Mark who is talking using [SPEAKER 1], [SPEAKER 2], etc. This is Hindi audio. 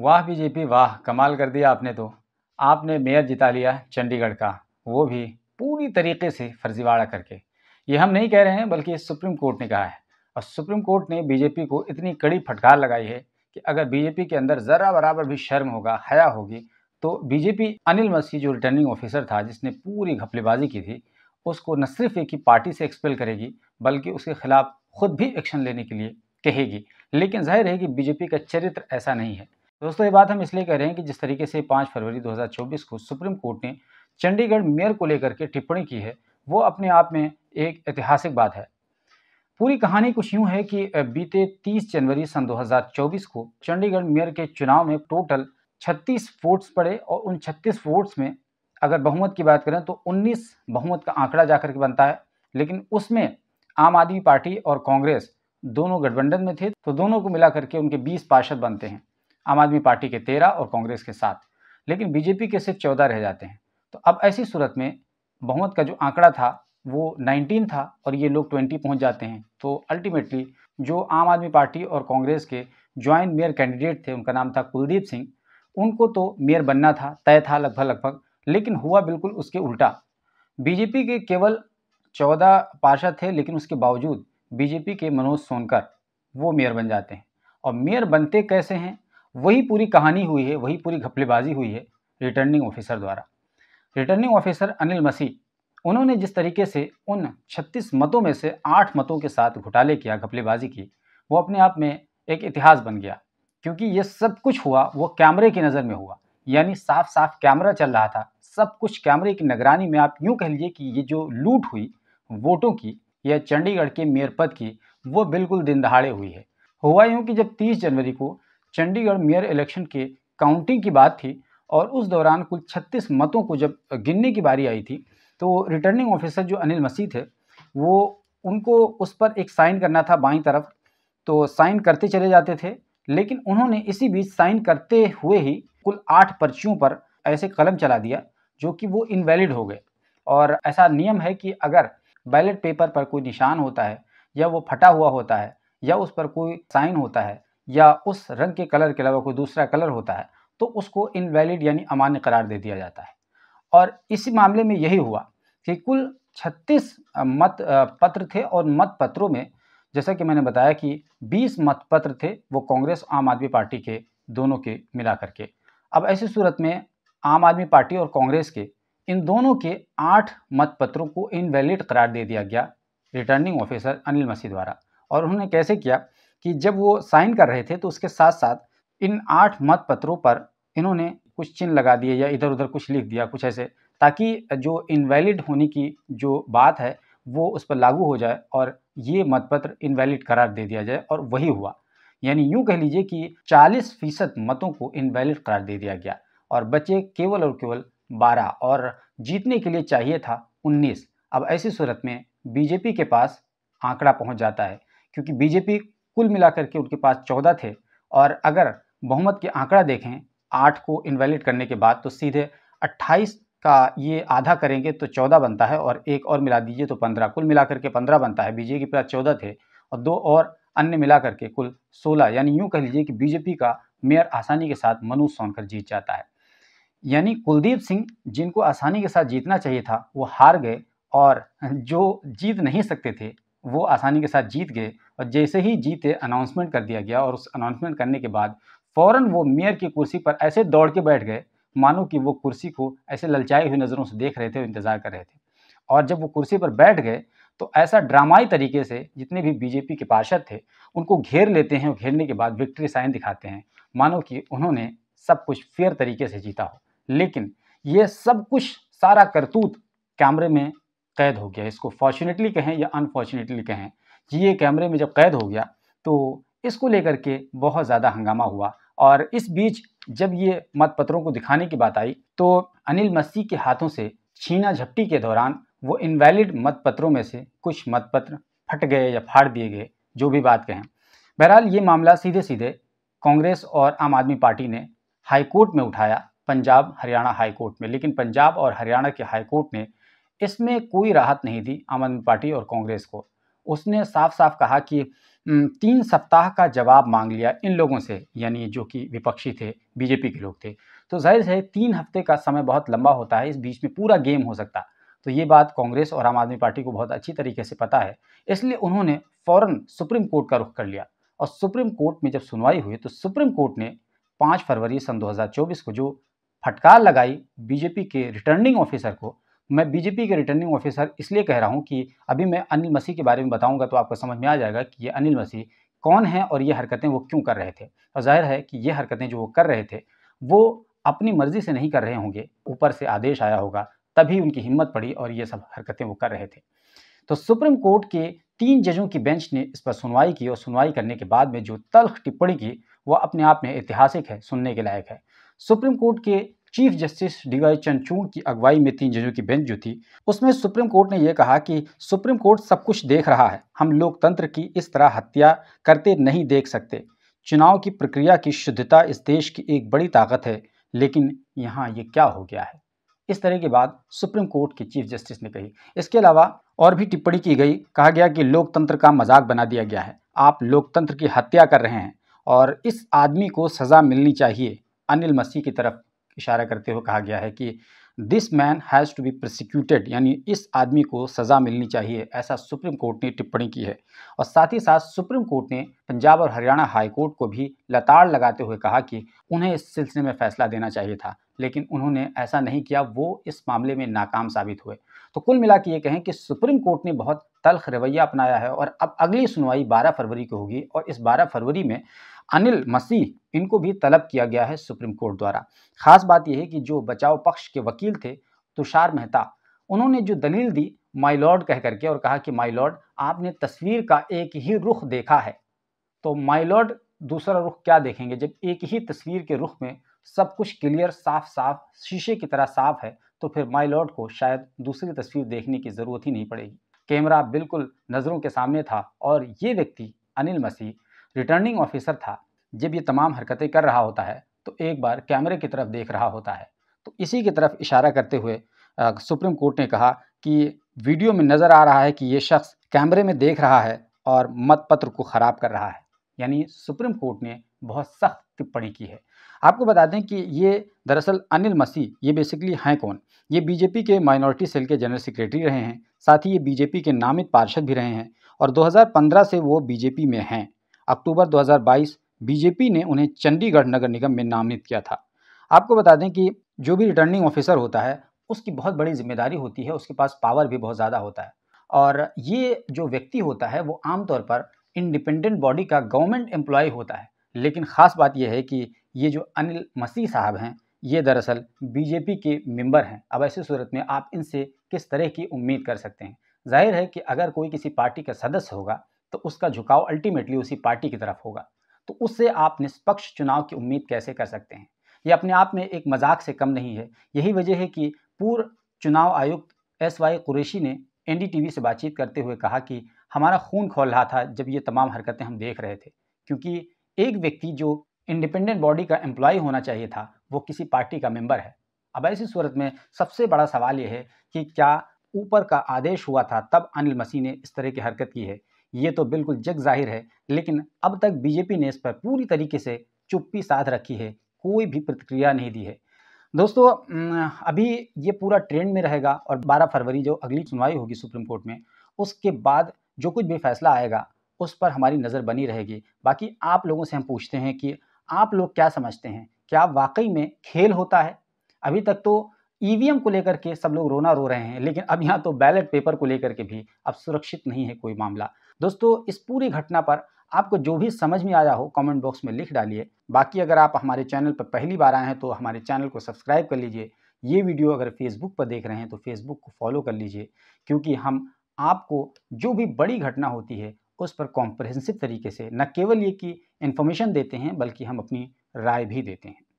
[SPEAKER 1] वाह बीजेपी वाह कमाल कर दिया आपने तो आपने मेयर जिता लिया चंडीगढ़ का वो भी पूरी तरीके से फर्जीवाड़ा करके ये हम नहीं कह रहे हैं बल्कि सुप्रीम कोर्ट ने कहा है और सुप्रीम कोर्ट ने बीजेपी को इतनी कड़ी फटकार लगाई है कि अगर बीजेपी के अंदर ज़रा बराबर भी शर्म होगा हया होगी तो बीजेपी अनिल मसीह जो रिटर्निंग ऑफिसर था जिसने पूरी घपलेबाजी की थी उसको न सिर्फ एक ही पार्टी से एक्सपेल करेगी बल्कि उसके खिलाफ खुद भी एक्शन लेने के लिए कहेगी लेकिन जाहिर है कि बीजेपी का चरित्र ऐसा नहीं है दोस्तों ये बात हम इसलिए कह रहे हैं कि जिस तरीके से पाँच फरवरी 2024 को सुप्रीम कोर्ट ने चंडीगढ़ मेयर को लेकर के टिप्पणी की है वो अपने आप में एक ऐतिहासिक बात है पूरी कहानी कुछ यूँ है कि बीते 30 जनवरी सन 2024 को चंडीगढ़ मेयर के चुनाव में टोटल 36 वोट्स पड़े और उन 36 वोट्स में अगर बहुमत की बात करें तो 19 बहुमत का आंकड़ा जाकर के बनता है लेकिन उसमें आम आदमी पार्टी और कांग्रेस दोनों गठबंधन में थे तो दोनों को मिलाकर के उनके 20 पार्षद बनते हैं आम आदमी पार्टी के तेरह और कांग्रेस के सात लेकिन बीजेपी के सिर्फ चौदह रह जाते हैं तो अब ऐसी सूरत में बहुमत का जो आंकड़ा था वो 19 था और ये लोग 20 पहुंच जाते हैं तो अल्टीमेटली जो आम आदमी पार्टी और कांग्रेस के ज्वाइंट मेयर कैंडिडेट थे उनका नाम था कुलदीप सिंह उनको तो मेयर बनना था तय था लगभग लगभग लेकिन हुआ बिल्कुल उसके उल्टा बीजेपी के केवल चौदह पार्षद थे लेकिन उसके बावजूद बीजेपी के मनोज सोनकर वो मेयर बन जाते हैं और मेयर बनते कैसे हैं वही पूरी कहानी हुई है वही पूरी घपलेबाजी हुई है रिटर्निंग ऑफिसर द्वारा रिटर्निंग ऑफिसर अनिल मसीह उन्होंने जिस तरीके से उन 36 मतों में से 8 मतों के साथ घोटाले किया घपलेबाजी की वो अपने आप में एक इतिहास बन गया क्योंकि ये सब कुछ हुआ वो कैमरे की नज़र में हुआ यानी साफ साफ कैमरा चल रहा था सब कुछ कैमरे की निगरानी में आप यूँ कह लीजिए कि ये जो लूट हुई वोटों की या चंडीगढ़ के मेयर पद की वो बिल्कुल दिन दहाड़े हुई है हुआ यूँ कि जब 30 जनवरी को चंडीगढ़ मेयर इलेक्शन के काउंटिंग की बात थी और उस दौरान कुल 36 मतों को जब गिनने की बारी आई थी तो रिटर्निंग ऑफिसर जो अनिल मसीह थे वो उनको उस पर एक साइन करना था बाई तरफ तो साइन करते चले जाते थे लेकिन उन्होंने इसी बीच साइन करते हुए ही कुल आठ पर्चियों पर ऐसे कलम चला दिया जो कि वो इनवैलिड हो गए और ऐसा नियम है कि अगर बैलेट पेपर पर कोई निशान होता है या वो फटा हुआ होता है या उस पर कोई साइन होता है या उस रंग के कलर के अलावा कोई दूसरा कलर होता है तो उसको इनवैलिड यानी अमान्य करार दे दिया जाता है और इसी मामले में यही हुआ कि कुल 36 मत पत्र थे और मत पत्रों में जैसा कि मैंने बताया कि 20 मत पत्र थे वो कांग्रेस आम आदमी पार्टी के दोनों के मिला करके अब ऐसी सूरत में आम आदमी पार्टी और कांग्रेस के इन दोनों के आठ मत पत्रों को इनवैलिड करार दे दिया गया रिटर्निंग ऑफिसर अनिल मसीह द्वारा और उन्होंने कैसे किया कि जब वो साइन कर रहे थे तो उसके साथ साथ इन आठ मत पत्रों पर इन्होंने कुछ चिन्ह लगा दिए या इधर उधर कुछ लिख दिया कुछ ऐसे ताकि जो इनवैलिड होने की जो बात है वो उस पर लागू हो जाए और ये मतपत्र इनवैलिड करार दे दिया जाए और वही हुआ यानी यूँ कह लीजिए कि 40 फीसद मतों को इनवैलिड करार दे दिया गया और बचे केवल और केवल 12 और जीतने के लिए चाहिए था 19 अब ऐसी सूरत में बीजेपी के पास आंकड़ा पहुंच जाता है क्योंकि बीजेपी कुल मिलाकर के उनके पास चौदह थे और अगर बहुमत के आंकड़ा देखें आठ को इनवैलिड करने के बाद तो सीधे अट्ठाईस का ये आधा करेंगे तो चौदह बनता है और एक और मिला दीजिए तो पंद्रह कुल मिला करके पंद्रह बनता है बीजेपी के पास चौदह थे और दो और अन्य मिला करके कुल सोलह यानी यूँ कह लीजिए कि बीजेपी का मेयर आसानी के साथ मनोज सोनकर जीत जाता है यानी कुलदीप सिंह जिनको आसानी के साथ जीतना चाहिए था वो हार गए और जो जीत नहीं सकते थे वो आसानी के साथ जीत गए और जैसे ही जीते अनाउंसमेंट कर दिया गया और उस अनाउंसमेंट करने के बाद फ़ौरन वो मेयर की कुर्सी पर ऐसे दौड़ के बैठ गए मानो कि वो कुर्सी को ऐसे ललचाई हुई नज़रों से देख रहे थे और इंतज़ार कर रहे थे और जब वो कुर्सी पर बैठ गए तो ऐसा ड्रामाई तरीके से जितने भी बीजेपी के पार्षद थे उनको घेर लेते हैं और घेरने के बाद विक्ट्री साइन दिखाते हैं मानो कि उन्होंने सब कुछ फेयर तरीके से जीता हो लेकिन ये सब कुछ सारा करतूत कैमरे में कैद हो गया इसको फॉर्चुनेटली कहें या अनफॉर्चुनेटली कहें ये कैमरे में जब कैद हो गया तो इसको लेकर के बहुत ज़्यादा हंगामा हुआ और इस बीच जब ये मतपत्रों को दिखाने की बात आई तो अनिल मस्सी के हाथों से छीना झपटी के दौरान वो इनवैलिड मतपत्रों में से कुछ मतपत्र फट गए या फाड़ दिए गए जो भी बात कहें बहरहाल ये मामला सीधे सीधे कांग्रेस और आम आदमी पार्टी ने हाईकोर्ट में उठाया पंजाब हरियाणा हाईकोर्ट में लेकिन पंजाब और हरियाणा के हाईकोर्ट ने इसमें कोई राहत नहीं दी आम आदमी पार्टी और कांग्रेस को उसने साफ साफ कहा कि तीन सप्ताह का जवाब मांग लिया इन लोगों से यानी जो कि विपक्षी थे बीजेपी के लोग थे तो जाहिर है तीन हफ्ते का समय बहुत लंबा होता है इस बीच में पूरा गेम हो सकता तो ये बात कांग्रेस और आम आदमी पार्टी को बहुत अच्छी तरीके से पता है इसलिए उन्होंने फ़ौरन सुप्रीम कोर्ट का रुख कर लिया और सुप्रीम कोर्ट में जब सुनवाई हुई तो सुप्रीम कोर्ट ने पाँच फरवरी सन दो को जो फटकार लगाई बीजेपी के रिटर्निंग ऑफिसर को मैं बीजेपी के रिटर्निंग ऑफिसर इसलिए कह रहा हूँ कि अभी मैं अनिल मसीह के बारे में बताऊँगा तो आपको समझ में आ जाएगा कि ये अनिल मसीह कौन है और ये हरकतें वो क्यों कर रहे थे और जाहिर है कि ये हरकतें जो वो कर रहे थे वो अपनी मर्जी से नहीं कर रहे होंगे ऊपर से आदेश आया होगा तभी उनकी हिम्मत पड़ी और ये सब हरकतें वो कर रहे थे तो सुप्रीम कोर्ट के तीन जजों की बेंच ने इस पर सुनवाई की और सुनवाई करने के बाद में जो तल्ख टिप्पणी की वह अपने आप में ऐतिहासिक है सुनने के लायक है सुप्रीम कोर्ट के चीफ जस्टिस डीवाई चंदचूड़ की अगुवाई में तीन जजों की बेंच जो थी उसमें सुप्रीम कोर्ट ने यह कहा कि सुप्रीम कोर्ट सब कुछ देख रहा है हम लोकतंत्र की इस तरह हत्या करते नहीं देख सकते चुनाव की प्रक्रिया की शुद्धता इस देश की एक बड़ी ताकत है लेकिन यहाँ ये क्या हो गया है इस तरह की बात सुप्रीम कोर्ट के चीफ जस्टिस ने कही इसके अलावा और भी टिप्पणी की गई कहा गया कि लोकतंत्र का मजाक बना दिया गया है आप लोकतंत्र की हत्या कर रहे हैं और इस आदमी को सज़ा मिलनी चाहिए अनिल मसीह की तरफ इशारा करते हुए कहा गया है कि this man has to be prosecuted यानी इस आदमी को सज़ा मिलनी चाहिए ऐसा सुप्रीम कोर्ट ने टिप्पणी की है और साथ ही साथ सुप्रीम कोर्ट ने पंजाब और हरियाणा हाई कोर्ट को भी लताड़ लगाते हुए कहा कि उन्हें इस सिलसिले में फैसला देना चाहिए था लेकिन उन्होंने ऐसा नहीं किया वो इस मामले में नाकाम साबित हुए तो कुल मिला के ये कहें कि सुप्रीम कोर्ट ने बहुत तल्ख रवैया अपनाया है और अब अगली सुनवाई 12 फरवरी को होगी और इस 12 फरवरी में अनिल मसीह इनको भी तलब किया गया है सुप्रीम कोर्ट द्वारा खास बात यह है कि जो बचाव पक्ष के वकील थे तुषार मेहता उन्होंने जो दलील दी माई लॉर्ड कह करके और कहा कि माई लॉर्ड आपने तस्वीर का एक ही रुख देखा है तो माई लॉर्ड दूसरा रुख क्या देखेंगे जब एक ही तस्वीर के रुख में सब कुछ क्लियर साफ साफ शीशे की तरह साफ है तो फिर माई लॉर्ड को शायद दूसरी तस्वीर देखने की ज़रूरत ही नहीं पड़ेगी कैमरा बिल्कुल नज़रों के सामने था और ये व्यक्ति अनिल मसीह रिटर्निंग ऑफिसर था जब ये तमाम हरकतें कर रहा होता है तो एक बार कैमरे की तरफ देख रहा होता है तो इसी की तरफ इशारा करते हुए सुप्रीम कोर्ट ने कहा कि वीडियो में नज़र आ रहा है कि ये शख्स कैमरे में देख रहा है और मतपत्र को ख़राब कर रहा है यानी सुप्रीम कोर्ट ने बहुत सख्त टिप्पणी की है आपको बता दें कि ये दरअसल अनिल मसीह ये बेसिकली हैं कौन ये बीजेपी के माइनॉरिटी सेल के जनरल सेक्रेटरी रहे हैं साथ ही ये बीजेपी के नामित पार्षद भी रहे हैं और 2015 से वो बीजेपी में हैं अक्टूबर 2022 बीजेपी ने उन्हें चंडीगढ़ नगर निगम में नामित किया था आपको बता दें कि जो भी रिटर्निंग ऑफिसर होता है उसकी बहुत बड़ी जिम्मेदारी होती है उसके पास पावर भी बहुत ज़्यादा होता है और ये जो व्यक्ति होता है वो आमतौर पर इंडिपेंडेंट बॉडी का गवर्नमेंट एम्प्लॉय होता है लेकिन ख़ास बात यह है कि ये जो अनिल मसीह साहब हैं ये दरअसल बीजेपी के मेंबर हैं अब ऐसी सूरत में आप इनसे किस तरह की उम्मीद कर सकते हैं जाहिर है कि अगर कोई किसी पार्टी का सदस्य होगा तो उसका झुकाव अल्टीमेटली उसी पार्टी की तरफ होगा तो उससे आप निष्पक्ष चुनाव की उम्मीद कैसे कर सकते हैं ये अपने आप में एक मजाक से कम नहीं है यही वजह है कि पूर्व चुनाव आयुक्त एस वाई कुरैशी ने एन से बातचीत करते हुए कहा कि हमारा खून खोल रहा था जब ये तमाम हरकतें हम देख रहे थे क्योंकि एक व्यक्ति जो इंडिपेंडेंट बॉडी का एम्प्लॉय होना चाहिए था वो किसी पार्टी का मेंबर है अब ऐसी सूरत में सबसे बड़ा सवाल यह है कि क्या ऊपर का आदेश हुआ था तब अनिल मसीह ने इस तरह की हरकत की है ये तो बिल्कुल जग जाहिर है लेकिन अब तक बीजेपी ने इस पर पूरी तरीके से चुप्पी साध रखी है कोई भी प्रतिक्रिया नहीं दी है दोस्तों अभी ये पूरा ट्रेंड में रहेगा और 12 फरवरी जो अगली सुनवाई होगी सुप्रीम कोर्ट में उसके बाद जो कुछ भी फैसला आएगा उस पर हमारी नज़र बनी रहेगी बाकी आप लोगों से हम पूछते हैं कि आप लोग क्या समझते हैं क्या वाकई में खेल होता है अभी तक तो ई को लेकर के सब लोग रोना रो रहे हैं लेकिन अब यहाँ तो बैलेट पेपर को लेकर के भी अब सुरक्षित नहीं है कोई मामला दोस्तों इस पूरी घटना पर आपको जो भी समझ में आया हो कमेंट बॉक्स में लिख डालिए बाकी अगर आप हमारे चैनल पर पहली बार आए हैं तो हमारे चैनल को सब्सक्राइब कर लीजिए ये वीडियो अगर फेसबुक पर देख रहे हैं तो फेसबुक को फॉलो कर लीजिए क्योंकि हम आपको जो भी बड़ी घटना होती है उस पर कॉम्प्रहेंसिव तरीके से न केवल ये कि इन्फॉर्मेशन देते हैं बल्कि हम अपनी राय भी देते हैं